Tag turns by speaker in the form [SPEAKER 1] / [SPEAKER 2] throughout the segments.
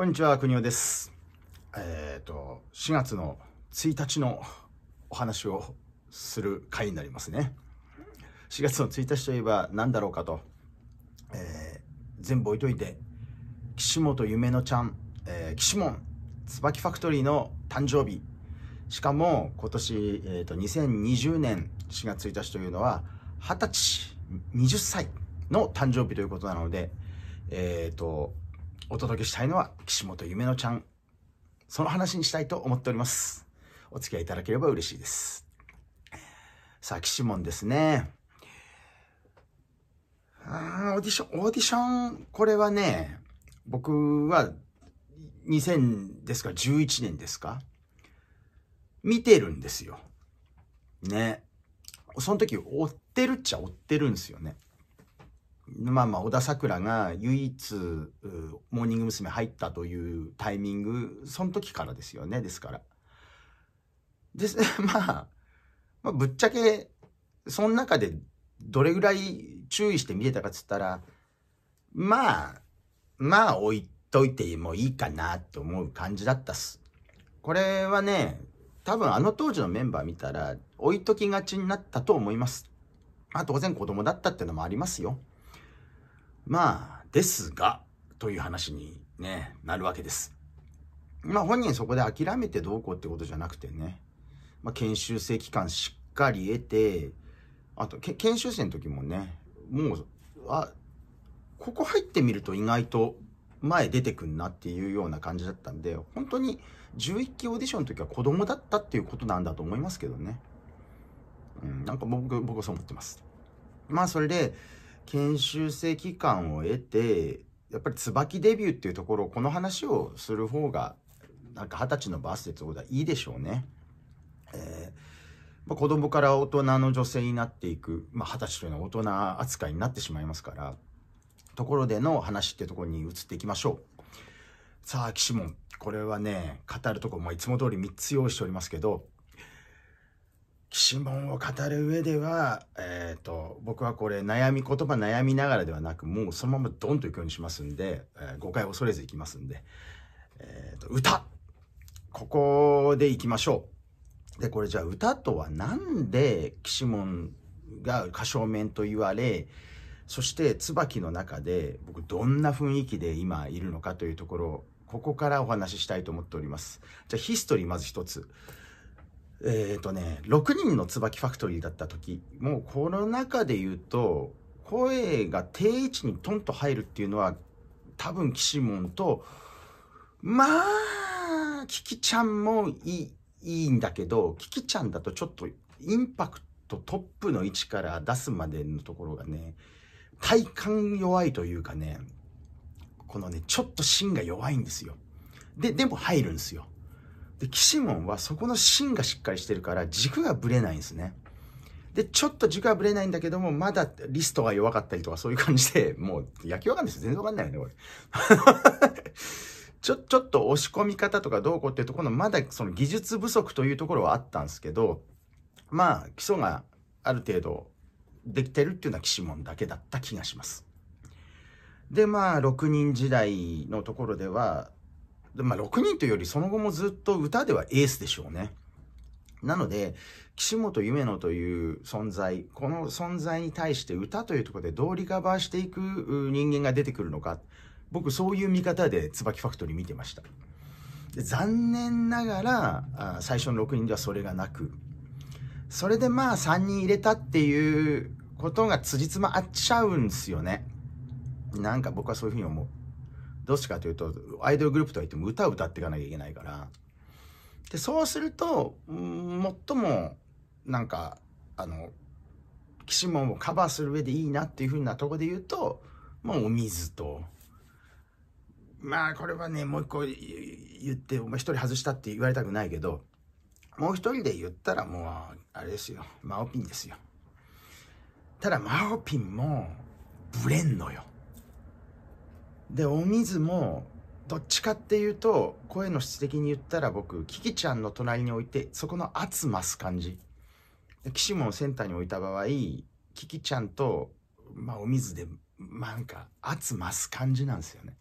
[SPEAKER 1] こんにちは、国尾です。えっ、ー、と、4月の1日のお話をする回になりますね。4月の1日といえば何だろうかと、えー、全部置いといて、岸本夢乃ちゃん、えー、岸本椿ファクトリーの誕生日。しかも、今年、えっ、ー、と、2020年4月1日というのは、20歳、20歳の誕生日ということなので、えっ、ー、と、お届けしたいのは岸本夢乃ちゃんその話にしたいと思っておりますお付き合いいただければ嬉しいですさあ岸本ですねあーオーディションオーディションこれはね僕は2000ですか11年ですか見てるんですよねその時追ってるっちゃ追ってるんですよねまあまあ、小田桜が唯一、モーニング娘。入ったというタイミング、その時からですよね、ですから。です、まあ、まあ、ぶっちゃけ、その中でどれぐらい注意して見れたかっつったら、まあ、まあ置いといてもいいかなと思う感じだったっす。これはね、多分あの当時のメンバー見たら、置いときがちになったと思います。まあ当然子供だったってのもありますよ。まあ、ですが、という話に、ね、なるわけです。まあ本人そこで諦めてどうこうってことじゃなくてね、まあ、研修生期間しっかり得て、あと研修生の時もね、もう、あ、ここ入ってみると意外と前出てくんなっていうような感じだったんで、本当に11期オーディションの時は子供だったっていうことなんだと思いますけどね。うん、なんか僕、僕はそう思ってます。まあそれで、研修生期間を得てやっぱり椿デビューっていうところこの話をする方がなんか二十歳のバースデーってことはいいでしょうね。えーまあ、子供から大人の女性になっていく、まあ、20歳というのは大人扱いになってしまいますから、ところでの話ってところに移っていきましょう。さあ、岸門、これはね、語るとこ、まあ、いつも通り3つ用意しておりますけど、岸門を語る上では、えっ、ー、と、僕はこれ悩み、言葉悩みながらではなく、もうそのままドンといくようにしますんで、えー、誤解を恐れずいきますんで、えっ、ー、と、歌ここでいきましょう。で、これじゃあ歌とはなんで岸門が歌唱面と言われ、そして椿の中で僕どんな雰囲気で今いるのかというところ、ここからお話ししたいと思っております。じゃあヒストリーまず一つ。えっ、ー、とね、6人の椿ファクトリーだった時、もうこの中で言うと、声が定位置にトンと入るっていうのは、多分岸門と、まあ、キキちゃんもいい、いいんだけど、キキちゃんだとちょっとインパクトトップの位置から出すまでのところがね、体感弱いというかね、このね、ちょっと芯が弱いんですよ。で、でも入るんですよ。で、キシモンはそこの芯がしっかりしてるから軸がぶれないんですね。で、ちょっと軸はぶれないんだけども、まだリストが弱かったりとかそういう感じで、もう野球わかんないです。全然わかんないよね、これ。ちょ、ちょっと押し込み方とかどうこうっていうところの、まだその技術不足というところはあったんですけど、まあ、基礎がある程度できてるっていうのはモ門だけだった気がします。で、まあ、6人時代のところでは、まあ、6人というよりその後もずっと歌ではエースでしょうね。なので、岸本夢乃という存在、この存在に対して歌というところでどうリカバーしていく人間が出てくるのか、僕そういう見方で椿ファクトリー見てました。で残念ながらあ、最初の6人ではそれがなく、それでまあ3人入れたっていうことが辻褄合っちゃうんですよね。なんか僕はそういうふうに思う。どっちかというと、アイドルグループとはいっても歌を歌っていかなきゃいけないから。で、そうすると、最も、なんか、あの、岸門をカバーする上でいいなっていうふうなとこで言うと、まあ、お水と、まあ、これはね、もう一個言って、お前一人外したって言われたくないけど、もう一人で言ったらもう、あれですよ、マオピンですよ。ただ、マオピンも、ブレんのよ。でお水もどっちかっていうと声の質的に言ったら僕キキちゃんの隣に置いてそこの圧増す感じ岸もセンターに置いた場合キキちゃんと、まあ、お水で、まあ、なんか圧増す感じなんですよね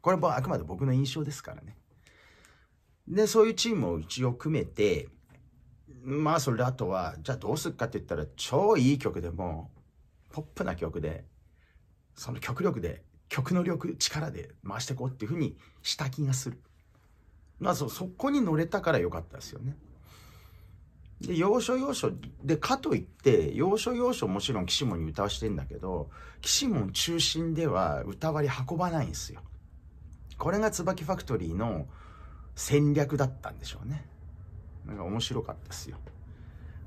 [SPEAKER 1] これはあくまで僕の印象ですからねでそういうチームを一応組めてまあそれであとはじゃあどうするかって言ったら超いい曲でもポップな曲でその極力で曲の力力で回していこうっていうふうにした気がする、まあ、そそこに乗れたから良かったですよねで要所要所でかといって要所要所もちろん岸本に歌わしてんだけど岸本中心では歌割り運ばないんですよこれが椿ファクトリーの戦略だったんでしょうねなんか面白かったですよ、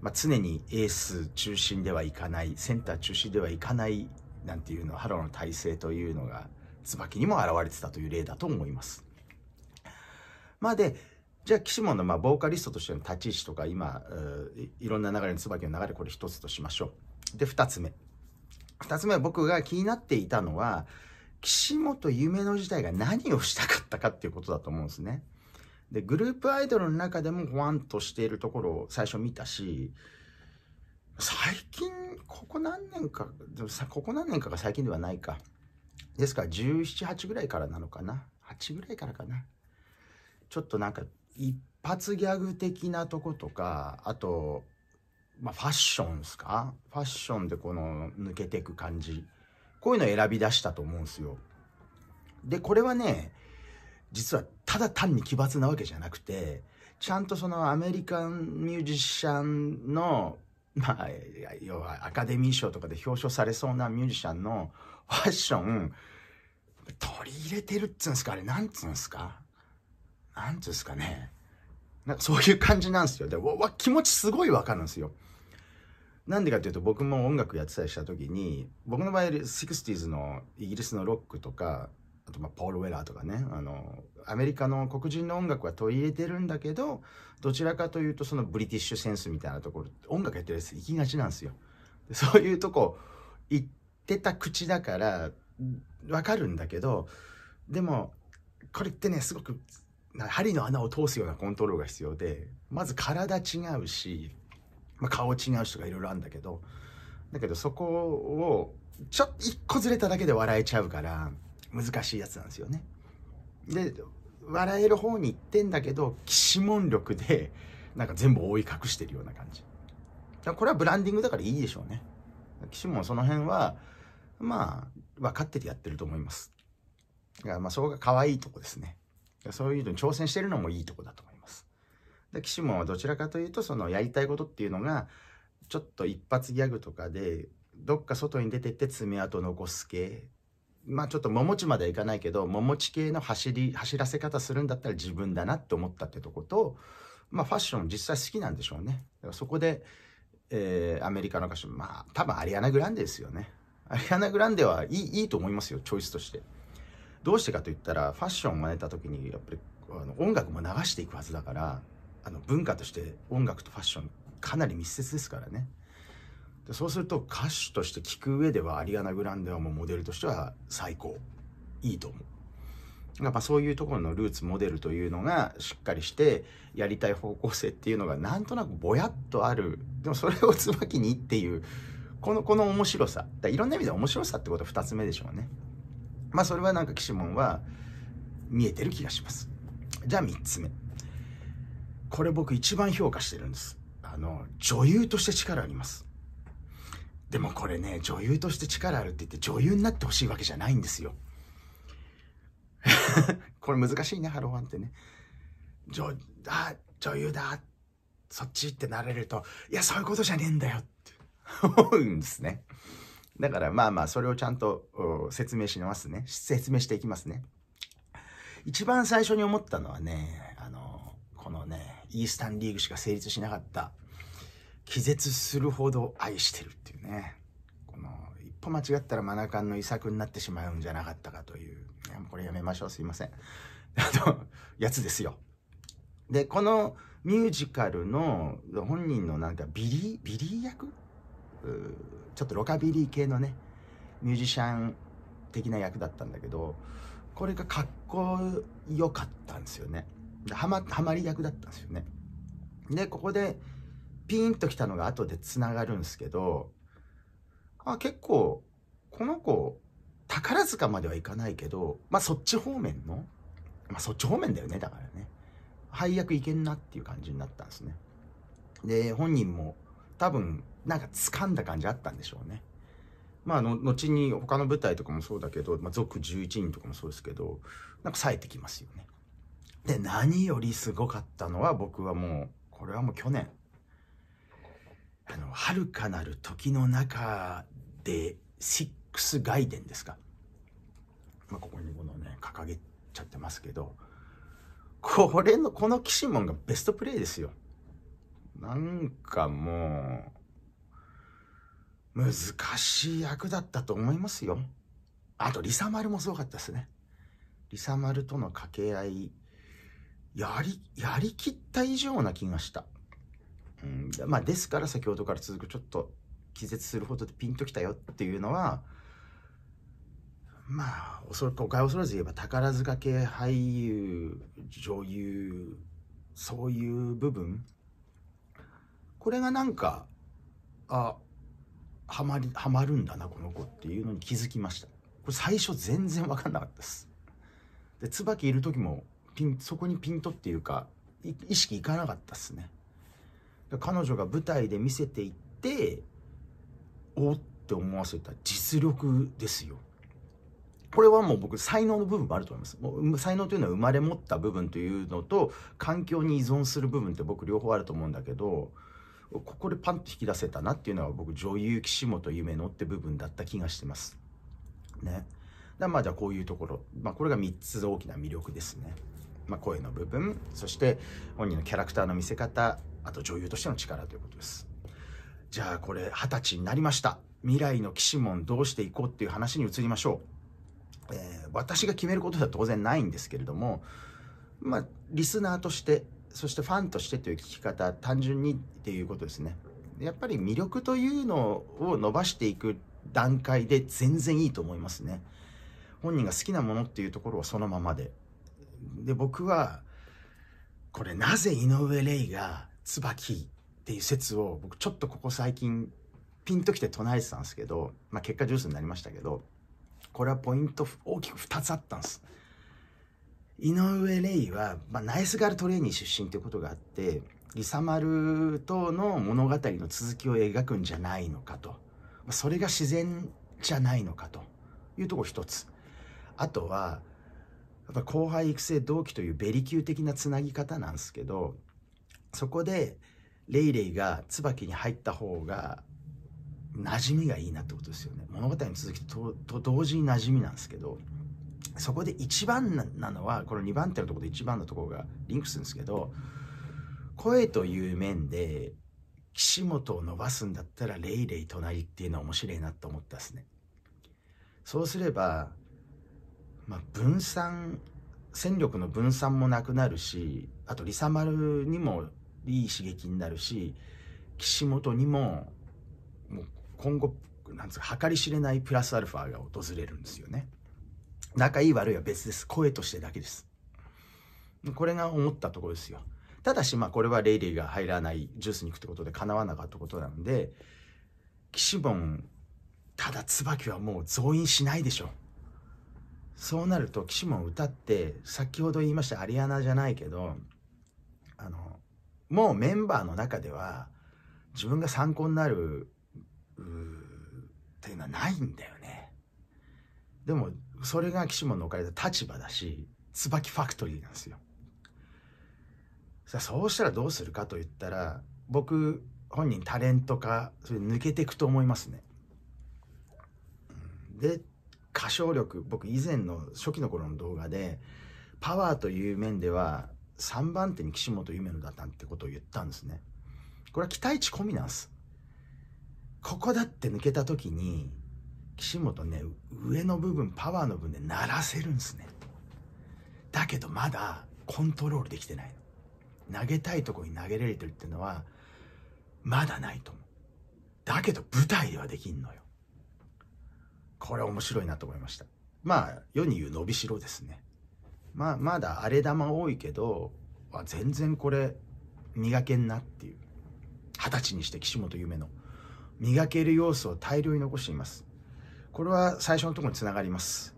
[SPEAKER 1] まあ、常にエース中心ではいかないセンター中心ではいかないなんていうのハローの体制というのが椿にも現れてたという例だと思います。まあでじゃあ岸本のまあボーカリストとしての立ち位置とか今いろんな流れの椿の流れこれ一つとしましょう。で2つ目。2つ目は僕が気になっていたのは岸本夢の時代が何をしたかったかっていうことだと思うんですね。でグループアイドルの中でもワンとしているところを最初見たし最近、ここ何年か、でもさここ何年かが最近ではないか。ですから、17、8ぐらいからなのかな。8ぐらいからかな。ちょっとなんか、一発ギャグ的なとことか、あと、まあ、ファッションですかファッションでこの抜けていく感じ。こういうのを選び出したと思うんですよ。で、これはね、実はただ単に奇抜なわけじゃなくて、ちゃんとそのアメリカンミュージシャンのまあ、要はアカデミー賞とかで表彰されそうなミュージシャンの ファッション、取り入れてるっつうんですかあれ、なんつうんですかなんつうんすかね。なんかそういう感じなんですよ。で、わ、気持ちすごいわかるんですよ。なんでかっていうと僕も音楽やってたりした時に僕の場合 60s のイギリスのロックとかあとまあポール・ウェラーとかねあのアメリカの黒人の音楽は取り入れてるんだけどどちらかというとそのブリティッシュセンスみたいなところ音楽やってるやつ行きがちなんですよそういうとこ行ってた口だからわかるんだけどでもこれってねすごく針の穴を通すようなコントロールが必要でまず体違うし、まあ、顔違う人がいろいろあるんだけどだけどそこをちょっと一個ずれただけで笑えちゃうから難しいやつなんですよね。で笑える方に行ってんだけど騎士門力で なんか全部覆い隠してるような感じこれはブランディングだからいいでしょうね騎士もその辺はまあ分かっててやってると思いますだからまあそこが可愛いとこですねそういうのに挑戦してるのもいいとこだと思いますで騎士もはどちらかというとそのやりたいことっていうのがちょっと一発ギャグとかでどっか外に出てって爪痕残す系まあちょっと桃地まではいかないけど、桃地系の走り、走らせ方するんだったら自分だなって思ったってとこと、まあファッション実際好きなんでしょうね。だからそこで、えー、アメリカの歌手、まあ多分アリアナ・グランデですよね。アリアナ・グランデはいいいいと思いますよ、チョイスとして。どうしてかと言ったら、ファッションを真似た時に、やっぱりあの音楽も流していくはずだから、あの文化として音楽とファッションかなり密接ですからね。でそうすると歌手として聴く上ではアリアナ・グランデはもうモデルとしては最高いいと思う。やっぱそういうところのルーツモデルというのがしっかりしてやりたい方向性っていうのがなんとなくぼやっとあるでもそれをつまきにっていうこのこの面白さだいろんな意味で面白さってこと2つ目でしょうねまあそれはなんか岸門は見えてる気がしますじゃあ3つ目これ僕一番評価してるんですあの女優として力ありますでもこれね、女優として力あるって言って女優になってほしいわけじゃないんですよ。これ難しいね、ハローワンってね。女、あ、女優だ、そっちってなれると、いや、そういうことじゃねえんだよって思うんですね。だからまあまあ、それをちゃんと説明しますね。説明していきますね。一番最初に思ったのはね、あの、このね、イースタンリーグしか成立しなかった、気絶するほど愛してるねこの一歩間違ったらマナカンの遺作になってしまうんじゃなかったかといういやもうこれやめましょうすいません あとやつですよでこのミュージカルの本人のなんかビリービリー役ちょっとロカビリー系のねミュージシャン的な役だったんだけどこれがかっこよかったんですよねはまはり役だったんですよねでここでピンときたのが後でつながるんですけどあ結構この子宝塚まではいかないけどまあそっち方面のまあそっち方面だよねだからね配役いけんなっていう感じになったんですねで本人も多分なんか掴んだ感じあったんでしょうねまあの後に他の舞台とかもそうだけど「まあ、族11人」とかもそうですけどなんか冴えてきますよねで何よりすごかったのは僕はもうこれはもう去年あの、遥かなる時の中デクス外伝ですか、まあ、ここにこのね掲げちゃってますけどこれのこの騎士モがベストプレーですよなんかもう難しい役だったと思いますよあとリサマルもすごかったですねリサマルとの掛け合いやりやりきった以上な気がした、うん、まあですから先ほどから続くちょっと気絶するほどでピンときたよっていうのはまあ恐誤解を恐れず言えば宝塚系俳優女優そういう部分これがなんかあはまりはまるんだなこの子っていうのに気づきましたこれ最初全然分かんなかったですで椿いる時もピンそこにピントっていうか意識いかなかったっすね彼女が舞台で見せていっておって思わせた実力ですよ。これはもう僕才能の部分もあると思いますもう才能というのは生まれ持った部分というのと環境に依存する部分って僕両方あると思うんだけどここでパンと引き出せたなっていうのは僕女優岸本夢乃って部分だった気がしてますねだまあじゃあこういうところ、まあ、これが3つ大きな魅力ですね、まあ、声の部分そして本人のキャラクターの見せ方あと女優としての力ということですじゃあこれ二十歳になりました未来の岸門どうしていこうっていう話に移りましょう、えー、私が決めることでは当然ないんですけれどもまあリスナーとしてそしてファンとしてという聞き方単純にっていうことですねやっぱり魅力というのを伸ばしていく段階で全然いいと思いますね本人が好きなものっていうところはそのままでで僕はこれなぜ井上レイが椿っていう説を僕ちょっとここ最近ピンときて唱えてたんですけど、まあ、結果ジュースになりましたけどこれはポイント大きく2つあったんです井上レイは、まあ、ナイスガールトレーニー出身ということがあってリサマルとの物語の続きを描くんじゃないのかと、まあ、それが自然じゃないのかというとこ一つあとはやっぱ後輩育成同期というベリ級的なつなぎ方なんですけどそこでレイレイが椿に入った方が馴染みがいいなってことですよね物語の続きと同時に馴染みなんですけどそこで一番なのはこの2番手のところで一番のところがリンクするんですけど声という面で岸本を伸ばすんだったらレイレイ隣っていうのは面白いなと思ったですねそうすれば、まあ、分散戦力の分散もなくなるしあとリサマルにもいい刺激になるし岸本にももう今後なんつうか計り知れないプラスアルファが訪れるんですよね仲いい悪いは別です声としてだけですこれが思ったところですよただしまあこれはレイレイが入らないジュースに行くってことでかなわなかったことなんで岸本ただ椿はもう増員しないでしょそうなると岸本歌って先ほど言いましたアリアナじゃないけどあのもうメンバーの中では自分が参考になるっていうのはないんだよね。でもそれが岸本の置かれた立場だし椿ファクトリーなんですよ。さあそうしたらどうするかと言ったら僕本人タレント化それ抜けていくと思いますね。で歌唱力僕以前の初期の頃の動画でパワーという面では3番手に岸本夢野だったってことを言ったんですね。これは期待値込みなんです。ここだって抜けた時に、岸本ね、上の部分、パワーの部分で鳴らせるんですね。だけどまだコントロールできてないの。投げたいとこに投げられてるっていうのは、まだないと思う。だけど舞台ではできんのよ。これ面白いなと思いました。まあ、世に言う伸びしろですね。まあまだ荒れ玉多いけどあ全然これ磨けんなっていう二十歳にして岸本夢の磨ける要素を大量に残していますこれは最初のところにつながります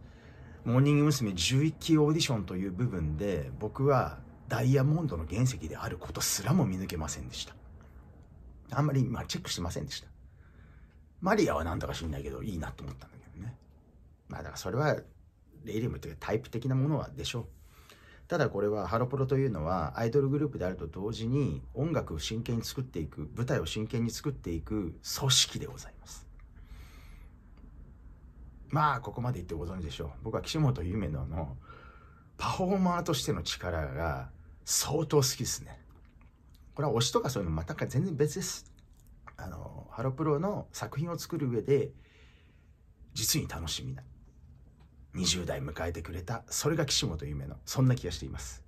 [SPEAKER 1] モーニング娘。11期オーディションという部分で僕はダイヤモンドの原石であることすらも見抜けませんでしたあんまり、まチェックしてませんでしたマリアは何とだか知んないけどいいなと思ったんだけどねまあだからそれはエリムというタイプ的なものはでしょうただこれはハロプロというのはアイドルグループであると同時に音楽を真剣に作っていく舞台を真剣に作っていく組織でございますまあここまで言ってご存知でしょう僕は岸本ゆめののパフォーマーとしての力が相当好きですねこれは推しとかそういうの全く全然別ですあのハロプロの作品を作る上で実に楽しみな20代迎えてくれたそれが岸本夢のそんな気がしています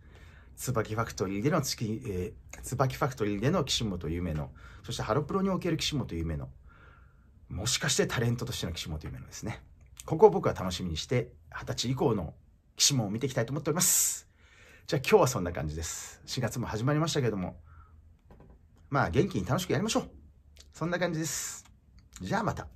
[SPEAKER 1] 椿ファクトリーでの月、えー、椿ファクトリーでの岸本夢のそしてハロプロにおける岸本夢のもしかしてタレントとしての岸本夢のですねここを僕は楽しみにして二十歳以降の岸本を見ていきたいと思っておりますじゃあ今日はそんな感じです4月も始まりましたけどもまあ元気に楽しくやりましょうそんな感じですじゃあまた